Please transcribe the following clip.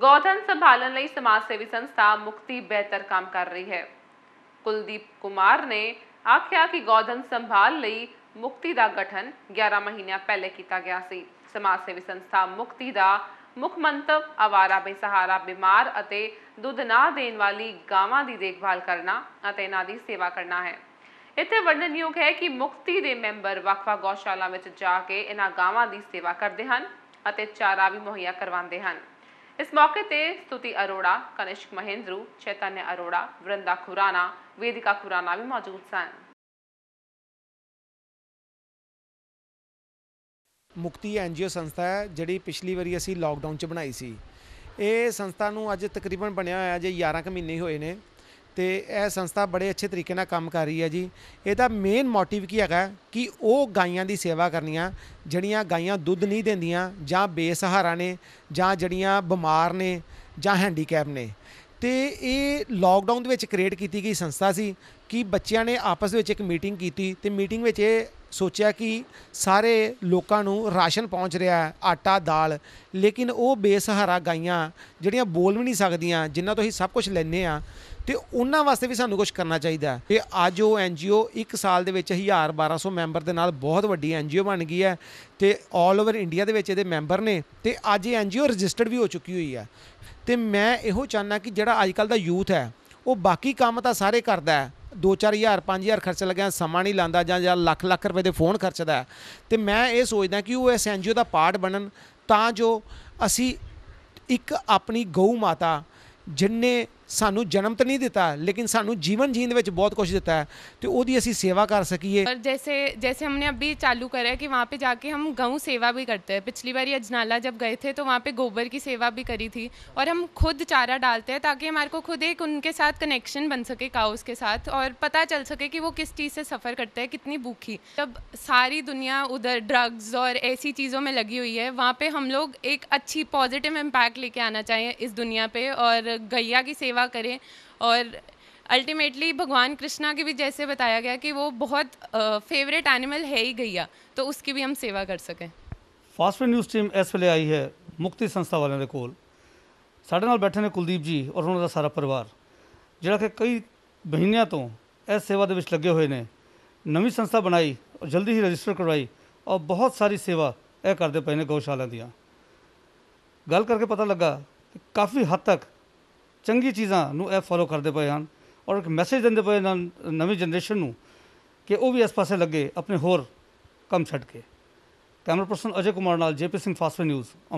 ਗੋਧਨ ਸੰਭਾਲਣ ਲਈ ਸਮਾਜ ਸੇਵੀ ਸੰਸਥਾ ਮੁਕਤੀ ਬਿਹਤਰ ਕੰਮ ਕਰ ਰਹੀ ਹੈ ਕੁਲਦੀਪ ਕੁਮਾਰ ਨੇ ਆਖਿਆ ਕਿ ਗੋਧਨ ਸੰਭਾਲ ਲਈ ਮੁਕਤੀ ਦਾ ਗਠਨ 11 ਮਹੀਨਿਆਂ ਪਹਿਲੇ ਕੀਤਾ ਗਿਆ ਸੀ ਸਮਾਜ ਸੇਵੀ ਸੰਸਥਾ ਮੁਕਤੀ ਦਾ ਮੁੱਖ ਮੰਤਵ ਆਵਾਰਾ ਬੇਸਹਾਰਾ ਬਿਮਾਰ ਅਤੇ ਦੁੱਧ ਨਾ ਦੇਣ ਵਾਲੀ ਗਾਵਾਂ ਦੀ ਦੇਖਭਾਲ ਕਰਨਾ ਅਤੇ ਇਹਨਾਂ ਦੀ ਸੇਵਾ ਕਰਨਾ ਹੈ ਇੱਥੇ ਵਰਣਨਯੋਗ ਹੈ ਕਿ ਮੁਕਤੀ ਦੇ ਮੈਂਬਰ ਵੱਖ-ਵੱਖ ਵਿੱਚ ਜਾ ਕੇ ਇਹਨਾਂ ਗਾਵਾਂ ਦੀ ਸੇਵਾ ਕਰਦੇ ਹਨ ਅਤੇ ਚਾਰਾ ਵੀ ਮੁਹੱਈਆ ਕਰਵਾਉਂਦੇ ਹਨ ਇਸ ਮੌਕੇ ਤੇ ਸਤੁਤੀ ਅਰੋੜਾ ਕਨਿਸ਼ਕ ਮਹਿੰਦਰੂ ਚੈਤਨਯ ਅਰੋੜਾ ਵਰਿੰਦਾ ਖੁਰਾਨਾ ਵੇਦਿਕਾ ਖੁਰਾਨਾ ਵੀ ਮੌਜੂਦ ਸਨ ਮੁਕਤੀ ਐਨਜੀਓ ਸੰਸਥਾ ਹੈ ਜਿਹੜੀ ਪਿਛਲੀ ਵਾਰੀ ਅਸੀਂ ਲਾਕਡਾਊਨ 'ਚ ਬਣਾਈ ਸੀ ਇਹ ਸੰਸਥਾ ਨੂੰ ਅੱਜ ਤਕਰੀਬਨ ਬਣਿਆ ਹੋਇਆ ਜੇ 11 ਕੁ ਮਹੀਨੇ ਹੋਏ ਨੇ ਤੇ ਇਹ ਸੰਸਥਾ ਬੜੇ ਅੱਛੇ ਤਰੀਕੇ ਨਾਲ ਕੰਮ ਕਰ ਰਹੀ ਹੈ ਜੀ ਇਹਦਾ ਮੇਨ ਮੋਟਿਵ ਕੀ ਹੈਗਾ ਕਿ ਉਹ ਗਾਈਆਂ ਦੀ ਸੇਵਾ ਕਰਨੀਆਂ ਜਿਹੜੀਆਂ ਗਾਈਆਂ ਦੁੱਧ ਨਹੀਂ ਦਿੰਦੀਆਂ ਜਾਂ ਬੇਸਹਾਰਾ ਨੇ ਜਾਂ ਜਿਹੜੀਆਂ ਬਿਮਾਰ ਨੇ ਜਾਂ ਹੈਂਡੀਕੈਪ ਨੇ ਤੇ ਇਹ ਲਾਕਡਾਊਨ ਦੇ ਵਿੱਚ ਕ੍ਰੀਏਟ ਕੀਤੀ ਗਈ ਸੰਸਥਾ ਸੀ ਕਿ ਬੱਚਿਆਂ ਨੇ ਆਪਸ ਵਿੱਚ ਇੱਕ ਮੀਟਿੰਗ ਕੀਤੀ ਤੇ ਮੀਟਿੰਗ ਵਿੱਚ ਇਹ ਸੋਚਿਆ ਕਿ ਸਾਰੇ ਲੋਕਾਂ ਨੂੰ ਰਾਸ਼ਨ ਪਹੁੰਚ ਰਿਹਾ ਹੈ ਆਟਾ ਦਾਲ ਲੇਕਿਨ ਉਹ ਬੇਸਹਾਰਾ ਗਾਈਆਂ ਜਿਹੜੀਆਂ ਬੋਲ ਵੀ ਨਹੀਂ ਸਕਦੀਆਂ ਜਿਨ੍ਹਾਂ ਤੋਂ ਹੀ ਸਭ ਕੁਝ ਲੈਨੇ ਆ ਤੇ ਉਹਨਾਂ ਵਾਸਤੇ ਵੀ ਸਾਨੂੰ ਕੁਝ ਕਰਨਾ ਚਾਹੀਦਾ ਤੇ ਅੱਜ ਉਹ ਐਨਜੀਓ 1 ਸਾਲ ਦੇ ਵਿੱਚ 1200 ਮੈਂਬਰ ਦੇ ਨਾਲ ਬਹੁਤ ਵੱਡੀ ਐਨਜੀਓ ਬਣ ਗਈ ਹੈ ਤੇ ਆਲ ਓਵਰ ਇੰਡੀਆ ਦੇ ਵਿੱਚ ਇਹਦੇ ਮੈਂਬਰ ਨੇ ਤੇ ਅੱਜ ਇਹ ਐਨਜੀਓ ਰਜਿਸਟਰਡ ਵੀ ਹੋ ਚੁੱਕੀ ਹੋਈ ਹੈ ਤੇ ਮੈਂ ਇਹੋ ਚਾਹਨਾ ਕਿ ਜਿਹੜਾ ਅੱਜ ਕੱਲ ਦਾ ਯੂਥ ਹੈ ਉਹ ਬਾਕੀ ਕੰਮ ਤਾਂ ਸਾਰੇ ਕਰਦਾ ਹੈ 2-4000 5000 ਖਰਚ ਲੱਗਿਆ ਸਮਾਂ ਨਹੀਂ ਲਾਂਦਾ ਜਾਂ ਜਾਂ ਲੱਖ ਲੱਖ ਰੁਪਏ ਦੇ ਫੋਨ ਖਰਚਦਾ ਤੇ ਮੈਂ ਇਹ ਸੋਚਦਾ ਕਿ ਉਹ ਇਸ ਐਨਜੀਓ ਦਾ ਪਾਰਟ ਬਣਨ ਤਾਂ ਜੋ ਅਸੀਂ ਇੱਕ ਆਪਣੀ ਗਊ ਮਾਤਾ ਜਿੰਨੇ ਸਾਨੂੰ जन्म तो नहीं दिता लेकिन ਸਾਨੂੰ जीवन जीन ਦੇ ਵਿੱਚ ਬਹੁਤ है तो ਉਹਦੀ ਅਸੀਂ ਸੇਵਾ ਕਰ ਸਕੀਏ और जैसे जैसे हमने अभी चालू करा है कि वहाँ पे जाके हम गऊ सेवा भी करते हैं पिछली बार अजनाला जब गए थे तो वहाँ पे गोबर की सेवा भी करी थी और हम खुद चारा डालते हैं ताकि हमारे को खुद एक उनके साथ कनेक्शन बन सके काउस के साथ और पता चल सके कि वो किस चीज़ से सफ़र करते हैं कितनी भूखी जब सारी दुनिया उधर ड्रग्स और ऐसी चीज़ों में लगी हुई है वहाँ पर हम लोग एक अच्छी पॉजिटिव इम्पैक्ट लेके आना चाहिए इस दुनिया पर और गैया की सेवा सेवा करें और अल्टीमेटली भगवान कृष्णा के भी जैसे बताया गया कि वो बहुत फेवरेट एनिमल है ही गैया तो उसकी भी हम सेवा कर सकें फास्ट न्यूज टीम इस वे आई है मुक्ति संस्था वाले को बैठे ने कुलदीप जी और उन्होंने सारा परिवार जोड़ा कि कई महीनों तो इस सेवा दे लगे हुए ने नवी संस्था बनाई और जल्दी ही रजिस्टर करवाई और बहुत सारी सेवा यह करते पे ने गौशाला दल करके पता लगा कि काफ़ी हद तक ਚੰਗੀ ਚੀਜ਼ਾਂ ਨੂੰ ਇਹ ਫੋਲੋ ਕਰਦੇ ਪਏ ਹਨ ਔਰ ਇੱਕ ਮੈਸੇਜ ਦਿੰਦੇ ਪਏ ਹਨ ਨਵੀਂ ਜਨਰੇਸ਼ਨ ਨੂੰ ਕਿ ਉਹ ਵੀ ਇਸ ਪਾਸੇ ਲੱਗੇ ਆਪਣੇ ਹੋਰ ਕੰਮ ਛੱਡ ਕੇ ਕੈਮਰਾ ਪਰਸਨ ਅਜੇ ਕੁਮਾਰ ਨਾਲ ਜੇਪੀ ਸਿੰਘ ਫਾਸਟ ਨਿਊਜ਼